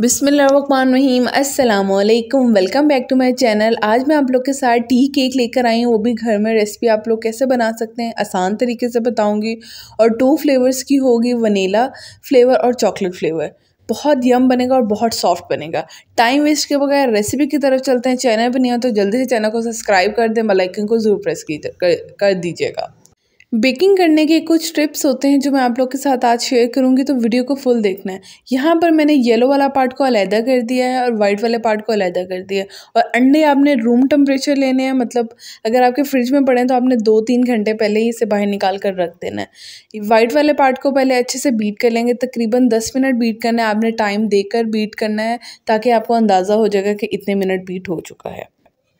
बिसमीम अल्लाम welcome back to my channel आज मैं आप लोग के साथ टी केक लेकर आई हूँ वो भी घर में रेसिपी आप लोग कैसे बना सकते हैं आसान तरीके से बताऊँगी और टू फ्लेवर्स की होगी वनीला फ्लेवर और चॉकलेट फ्लेवर बहुत यम बनेगा और बहुत सॉफ्ट बनेगा टाइम वेस्ट के बगैर रेसिपी की तरफ चलते हैं चैनल पर नहीं हो तो जल्दी से चैनल को सब्सक्राइब कर दें बेलाइकन को ज़रूर प्रेस कर, कर दीजिएगा बेकिंग करने के कुछ टिप्स होते हैं जो मैं आप लोग के साथ आज शेयर करूंगी तो वीडियो को फुल देखना है यहाँ पर मैंने येलो वाला पार्ट को अलहदा कर दिया है और वाइट वाले पार्ट को अलहदा कर दिया है और अंडे आपने रूम टेम्परेचर लेने हैं मतलब अगर आपके फ्रिज में पड़े हैं तो आपने दो तीन घंटे पहले ही इसे बाहर निकाल कर रख देना है वाइट वाले पार्ट को पहले अच्छे से बीट कर लेंगे तकरीबन दस मिनट बीट करना है आपने टाइम देकर बीट करना है ताकि आपको अंदाज़ा हो जाएगा कि इतने मिनट बीट हो चुका है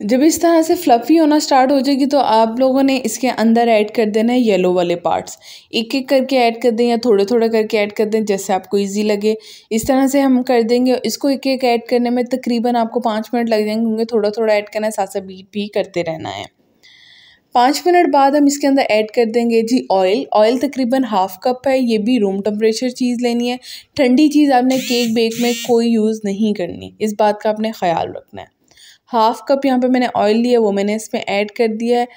जब इस तरह से फ्लफ़ी होना स्टार्ट हो जाएगी तो आप लोगों ने इसके अंदर ऐड कर देना है येलो वाले पार्ट्स एक एक करके ऐड कर दें या थोड़े थोड़े करके ऐड कर दें जैसे आपको इजी लगे इस तरह से हम कर देंगे इसको एक एक ऐड करने में तकरीबन आपको पाँच मिनट लग जाएंगे क्योंकि थोड़ा थोड़ा ऐड करना है साथ साथ बीट भी करते रहना है पाँच मिनट बाद हम इसके अंदर ऐड कर देंगे जी ऑयल ऑयल तकरीबन हाफ कप है ये भी रूम टेम्परेचर चीज़ लेनी है ठंडी चीज़ आपने केक बेक में कोई यूज़ नहीं करनी इस बात का आपने ख्याल रखना है हाफ़ कप यहाँ पे मैंने ऑयल लिया वो मैंने इसमें ऐड कर दिया है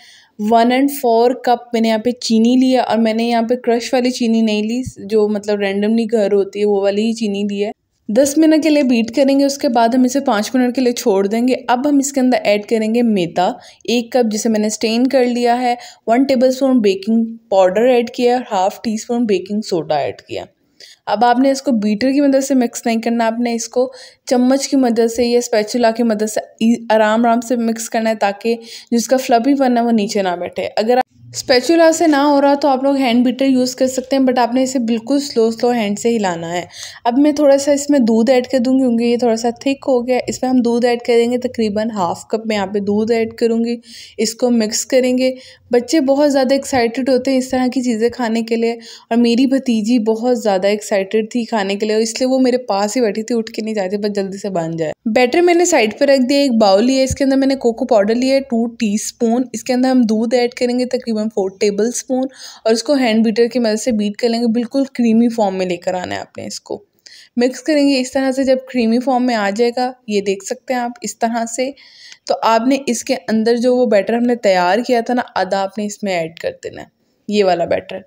वन एंड फोर कप मैंने यहाँ पे चीनी लिया और मैंने यहाँ पे क्रश वाली चीनी नहीं ली जो मतलब रेंडमली घर होती है वो वाली ही चीनी ली है दस मिनट के लिए बीट करेंगे उसके बाद हम इसे पाँच मिनट के लिए छोड़ देंगे अब हम इसके अंदर ऐड करेंगे मेथा एक कप जिसे मैंने स्टेन कर लिया है one tablespoon baking powder add किया और half teaspoon baking soda add किया अब आपने इसको बीटर की मदद से मिक्स नहीं करना आपने इसको चम्मच की मदद से या स्पैचुला की मदद से आराम आराम से मिक्स करना है ताकि जिसका फ्लबी बनना है वो नीचे ना बैठे अगर स्पेचुला से ना हो रहा तो आप लोग हैंड बीटर यूज़ कर सकते हैं बट आपने इसे बिल्कुल स्लो स्लो हैंड से हिलाना है अब मैं थोड़ा सा इसमें दूध ऐड कर दूँगी क्योंकि ये थोड़ा सा थिक हो गया इसमें हम दूध ऐड करेंगे तकरीबन हाफ कप मैं यहाँ पे दूध ऐड करूँगी इसको मिक्स करेंगे बच्चे बहुत ज़्यादा एक्साइटेड होते हैं इस तरह की चीज़ें खाने के लिए और मेरी भतीजी बहुत ज़्यादा एक्साइटेड थी खाने के लिए इसलिए वो मेरे पास ही बैठी थी उठ के नहीं जाती बस जल्दी से बन जाए बैटर मैंने साइड पर रख दिया एक बाउल लिया इसके अंदर मैंने कोको पाउडर लिया है टू टी इसके अंदर हम दूध ऐड करेंगे तकरीबन वन फोर टेबल स्पून और इसको हैंड बीटर की मदद से बीट कर लेंगे बिल्कुल क्रीमी फॉर्म में लेकर आना है आपने इसको मिक्स करेंगे इस तरह से जब क्रीमी फॉर्म में आ जाएगा ये देख सकते हैं आप इस तरह से तो आपने इसके अंदर जो वो बैटर हमने तैयार किया था ना आधा आपने इसमें ऐड कर देना है ये वाला बैटर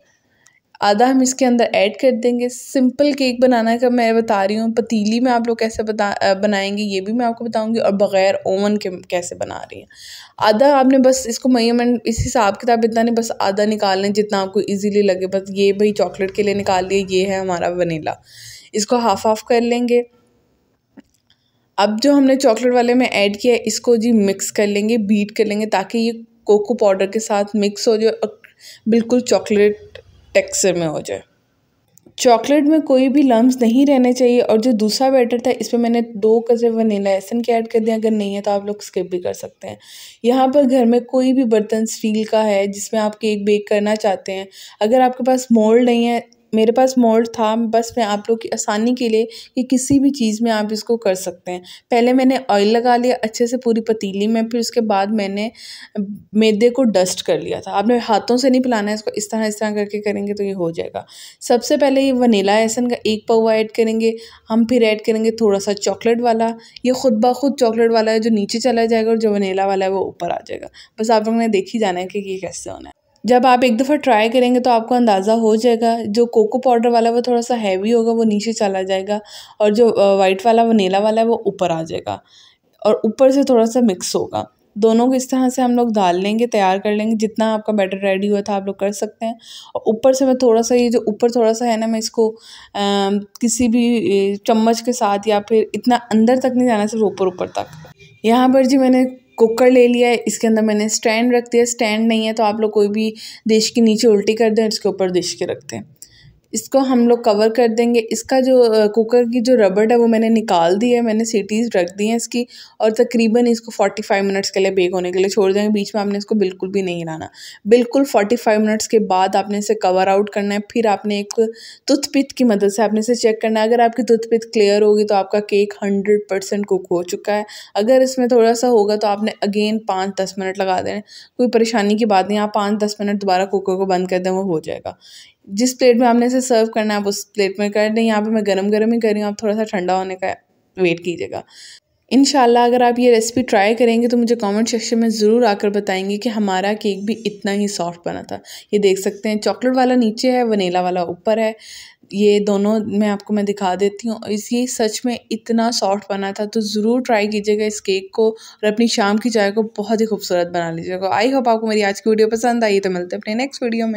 आधा हम इसके अंदर ऐड कर देंगे सिंपल केक बनाना का मैं बता रही हूँ पतीली में आप लोग कैसे बता बनाएंगे ये भी मैं आपको बताऊँगी और बग़ैर ओवन के कैसे बना रही हैं आधा आपने बस इसको मेजरमेंट इस हिसाब किताब इतना नहीं बस आधा निकाल लें जितना आपको ईजीली लगे बस ये भाई चॉकलेट के लिए निकाल लिए ये है हमारा वनीला इसको हाफ हाफ कर लेंगे अब जो हमने चॉकलेट वाले में ऐड किया है इसको जी मिक्स कर लेंगे बीट कर लेंगे ताकि ये कोको पाउडर के साथ मिक्स हो जाए और बिल्कुल चॉकलेट टेक्सचर में हो जाए चॉकलेट में कोई भी लम्ब नहीं रहने चाहिए और जो दूसरा बैटर था इस पर मैंने दो कज़र वनीला एसन के ऐड कर दिया अगर नहीं है तो आप लोग स्किप भी कर सकते हैं यहाँ पर घर में कोई भी बर्तन स्टील का है जिसमें आप केक बेक करना चाहते हैं अगर आपके पास मोल्ड नहीं है मेरे पास मोल्ड था बस मैं आप लोग की आसानी के लिए कि किसी भी चीज़ में आप इसको कर सकते हैं पहले मैंने ऑयल लगा लिया अच्छे से पूरी पतीली में फिर उसके बाद मैंने मैदे को डस्ट कर लिया था आपने हाथों से नहीं पिलाना है इसको इस तरह इस तरह करके करेंगे तो ये हो जाएगा सबसे पहले ये वनीला एसन का एक पौवा ऐड करेंगे हम फिर ऐड करेंगे थोड़ा सा चॉकलेट वाला ये खुद ब खुद चॉकलेट वाला है जो नीचे चला जाएगा और जो वनीला वाला है वो ऊपर आ जाएगा बस आप लोगों ने देख ही जाना है कि ये कैसे होना है जब आप एक दफ़ा ट्राई करेंगे तो आपको अंदाज़ा हो जाएगा जो कोको पाउडर वाला वो थोड़ा सा हैवी होगा वो नीचे चला जाएगा और जो वाइट वाला नीला वाला है वो ऊपर आ जाएगा और ऊपर से थोड़ा सा मिक्स होगा दोनों को इस तरह से हम लोग डाल लेंगे तैयार कर लेंगे जितना आपका बैटर रेडी हुआ था आप लोग कर सकते हैं और ऊपर से मैं थोड़ा सा ये जो ऊपर थोड़ा सा है ना मैं इसको आ, किसी भी चम्मच के साथ या फिर इतना अंदर तक नहीं जाना सिर्फ ऊपर ऊपर तक यहाँ पर जी मैंने कुकर ले लिया है इसके अंदर मैंने स्टैंड रख दिया स्टैंड नहीं है तो आप लोग कोई भी डिश के नीचे उल्टी कर दें इसके ऊपर डिश के रखते हैं इसको हम लोग कवर कर देंगे इसका जो कुकर की जो रबड़ है वो मैंने निकाल दी है मैंने सीटीज़ रख दी हैं इसकी और तकरीबन इसको 45 मिनट्स के लिए बेक होने के लिए छोड़ देंगे बीच में आपने इसको बिल्कुल भी नहीं हिलाना बिल्कुल 45 मिनट्स के बाद आपने इसे कवर आउट करना है फिर आपने एक तुथपित की मदद से आपने इसे चेक करना है अगर आपकी तुथपित क्लियर होगी तो आपका केक हंड्रेड कुक हो चुका है अगर इसमें थोड़ा सा होगा तो आपने अगेन पाँच दस मिनट लगा देना कोई परेशानी की बात नहीं आप पाँच दस मिनट दोबारा कुकर को बंद कर दें वो हो जाएगा जिस प्लेट में आपने इसे सर्व करना है आप उस प्लेट में कर दें यहाँ पे मैं गरम गरम ही कर रही हूँ आप थोड़ा सा ठंडा होने का वेट कीजिएगा इन अगर आप ये रेसिपी ट्राई करेंगे तो मुझे कमेंट सेक्शन में ज़रूर आकर बताएंगे कि हमारा केक भी इतना ही सॉफ्ट बना था ये देख सकते हैं चॉकलेट वाला नीचे है वनीला वाला ऊपर है ये दोनों मैं आपको मैं दिखा देती हूँ इस ये सच में इतना सॉफ्ट बना था तो ज़रूर ट्राई कीजिएगा इस केक को और अपनी शाम की चाय को बहुत ही खूबसूरत बना लीजिएगा आई होप आपको मेरी आज की वीडियो पसंद आई तो मिलते हैं अपने नेक्स्ट वीडियो में